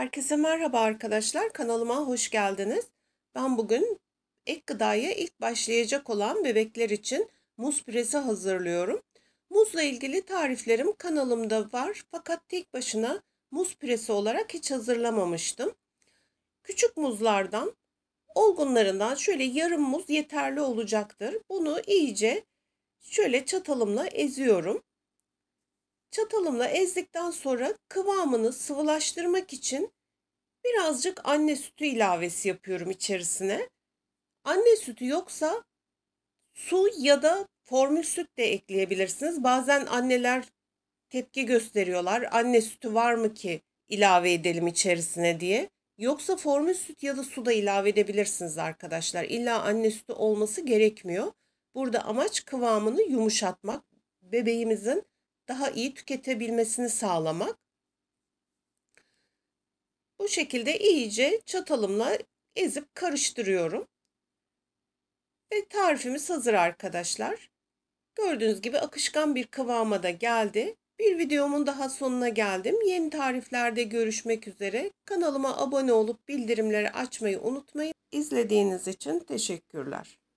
Herkese merhaba arkadaşlar. Kanalıma hoş geldiniz. Ben bugün ek gıdaya ilk başlayacak olan bebekler için muz püresi hazırlıyorum. Muzla ilgili tariflerim kanalımda var fakat tek başına muz püresi olarak hiç hazırlamamıştım. Küçük muzlardan, olgunlarından şöyle yarım muz yeterli olacaktır. Bunu iyice şöyle çatalımla eziyorum. Çatalımla ezdikten sonra kıvamını sıvılaştırmak için birazcık anne sütü ilavesi yapıyorum içerisine. Anne sütü yoksa su ya da formül süt de ekleyebilirsiniz. Bazen anneler tepki gösteriyorlar. Anne sütü var mı ki ilave edelim içerisine diye. Yoksa formül süt ya da su da ilave edebilirsiniz arkadaşlar. İlla anne sütü olması gerekmiyor. Burada amaç kıvamını yumuşatmak. Bebeğimizin daha iyi tüketebilmesini sağlamak. Bu şekilde iyice çatalımla ezip karıştırıyorum. Ve tarifimiz hazır arkadaşlar. Gördüğünüz gibi akışkan bir kıvama da geldi. Bir videomun daha sonuna geldim. Yeni tariflerde görüşmek üzere. Kanalıma abone olup bildirimleri açmayı unutmayın. İzlediğiniz için teşekkürler.